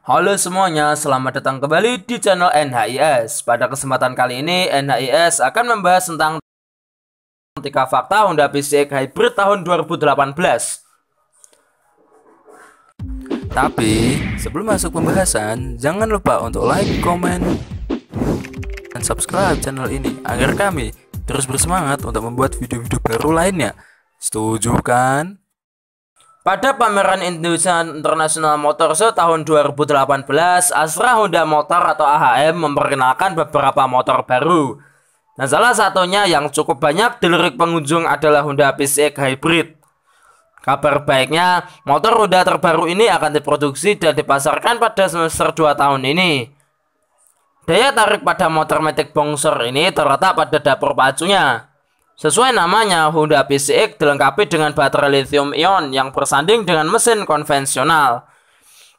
Halo semuanya, selamat datang kembali di channel NHIS. Pada kesempatan kali ini, NHIS akan membahas tentang tiga fakta Honda PCX Hybrid tahun 2018. Tapi, sebelum masuk pembahasan, jangan lupa untuk like, comment, dan subscribe channel ini agar kami terus bersemangat untuk membuat video-video baru lainnya. Setuju kan? Pada pameran Indonesia International Motor Show tahun 2018, Astra Honda Motor atau AHM memperkenalkan beberapa motor baru. Dan salah satunya yang cukup banyak dilirik pengunjung adalah Honda PCX Hybrid. Kabar baiknya, motor Honda terbaru ini akan diproduksi dan dipasarkan pada semester 2 tahun ini. Daya tarik pada motor metik Bongsor ini terletak pada dapur pacunya, Sesuai namanya, Honda PCX dilengkapi dengan baterai lithium ion yang bersanding dengan mesin konvensional.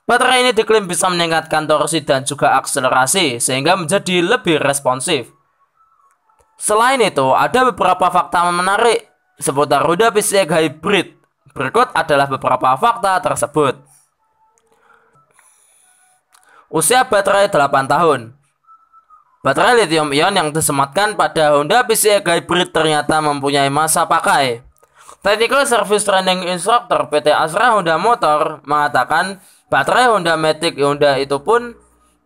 Baterai ini diklaim bisa meningkatkan torsi dan juga akselerasi, sehingga menjadi lebih responsif. Selain itu, ada beberapa fakta menarik seputar Honda PCX Hybrid. Berikut adalah beberapa fakta tersebut. Usia baterai 8 tahun Baterai lithium-ion yang disematkan pada Honda PCX Hybrid ternyata mempunyai masa pakai. Technical Service Training Instructor PT Asra Honda Motor mengatakan baterai Honda Matic Honda itu pun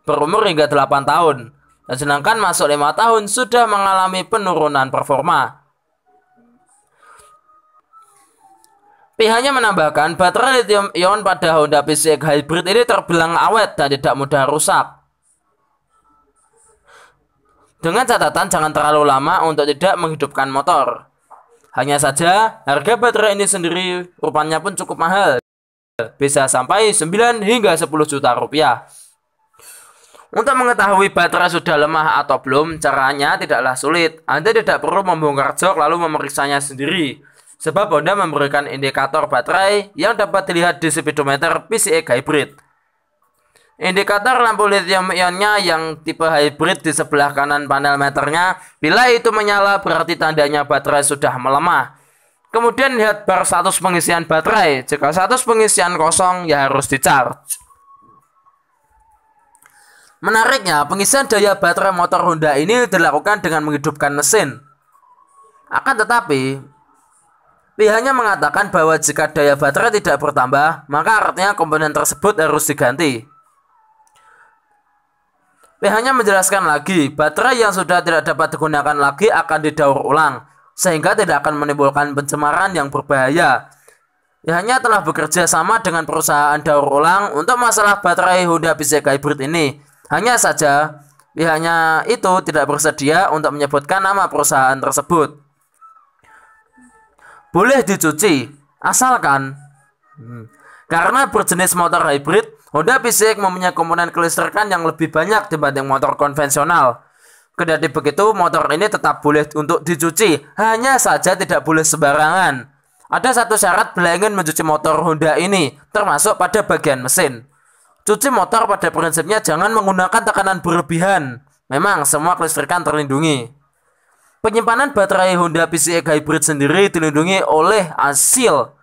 berumur hingga 8 tahun. Dan sedangkan masuk 5 tahun sudah mengalami penurunan performa. Pihaknya menambahkan baterai lithium-ion pada Honda PCX Hybrid ini terbilang awet dan tidak mudah rusak. Dengan catatan jangan terlalu lama untuk tidak menghidupkan motor. Hanya saja, harga baterai ini sendiri rupanya pun cukup mahal. Bisa sampai 9 hingga 10 juta rupiah. Untuk mengetahui baterai sudah lemah atau belum, caranya tidaklah sulit. Anda tidak perlu membongkar jok lalu memeriksanya sendiri. Sebab Honda memberikan indikator baterai yang dapat dilihat di speedometer PCX e Hybrid. Indikator lampu lithium ionnya yang tipe hybrid di sebelah kanan panel meternya, bila itu menyala berarti tandanya baterai sudah melemah. Kemudian lihat bar status pengisian baterai. Jika status pengisian kosong ya harus di charge. Menariknya, pengisian daya baterai motor Honda ini dilakukan dengan menghidupkan mesin. Akan tetapi, pihaknya mengatakan bahwa jika daya baterai tidak bertambah, maka artinya komponen tersebut harus diganti. PH-nya menjelaskan lagi, baterai yang sudah tidak dapat digunakan lagi akan didaur ulang, sehingga tidak akan menimbulkan pencemaran yang berbahaya. PH-nya telah bekerja sama dengan perusahaan daur ulang untuk masalah baterai Honda PCK Hybrid ini. Hanya saja, pihaknya itu tidak bersedia untuk menyebutkan nama perusahaan tersebut. Boleh dicuci, asalkan... Hmm. Karena berjenis motor hybrid, Honda Civic mempunyai komponen kelistrikan yang lebih banyak dibanding motor konvensional. Kedati begitu, motor ini tetap boleh untuk dicuci, hanya saja tidak boleh sembarangan. Ada satu syarat bila ingin mencuci motor Honda ini, termasuk pada bagian mesin. Cuci motor pada prinsipnya jangan menggunakan tekanan berlebihan. Memang semua kelistrikan terlindungi. Penyimpanan baterai Honda PCX Hybrid sendiri dilindungi oleh asil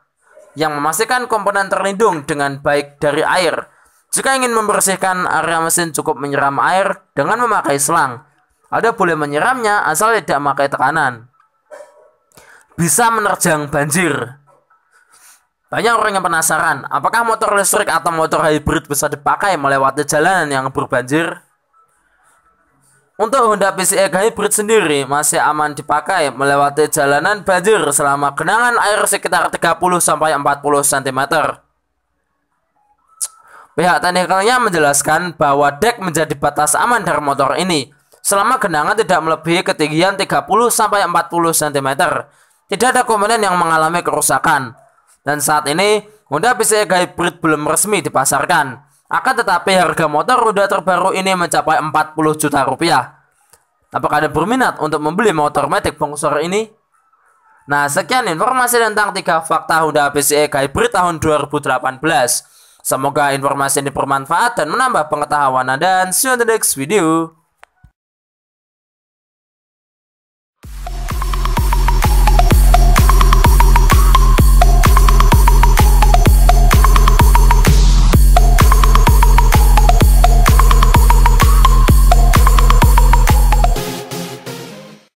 yang memastikan komponen terlindung dengan baik dari air. Jika ingin membersihkan area mesin cukup menyiram air dengan memakai selang. Ada boleh menyiramnya asal tidak memakai tekanan. Bisa menerjang banjir. Banyak orang yang penasaran, apakah motor listrik atau motor hybrid bisa dipakai melewati jalanan yang berbanjir? Untuk Honda PCX e Hybrid sendiri masih aman dipakai melewati jalanan banjir selama genangan air sekitar 30-40 cm. Pihak teknikalnya menjelaskan bahwa dek menjadi batas aman dari motor ini selama genangan tidak melebihi ketinggian 30-40 cm. Tidak ada komponen yang mengalami kerusakan. Dan saat ini, Honda PCX e Hybrid belum resmi dipasarkan. Akan tetapi harga motor roda terbaru ini mencapai 40 juta rupiah. Apakah ada berminat untuk membeli motor Matic Bongsor ini? Nah, sekian informasi tentang tiga fakta Honda PCE Hybrid tahun 2018. Semoga informasi ini bermanfaat dan menambah pengetahuan Anda. See you on the next video.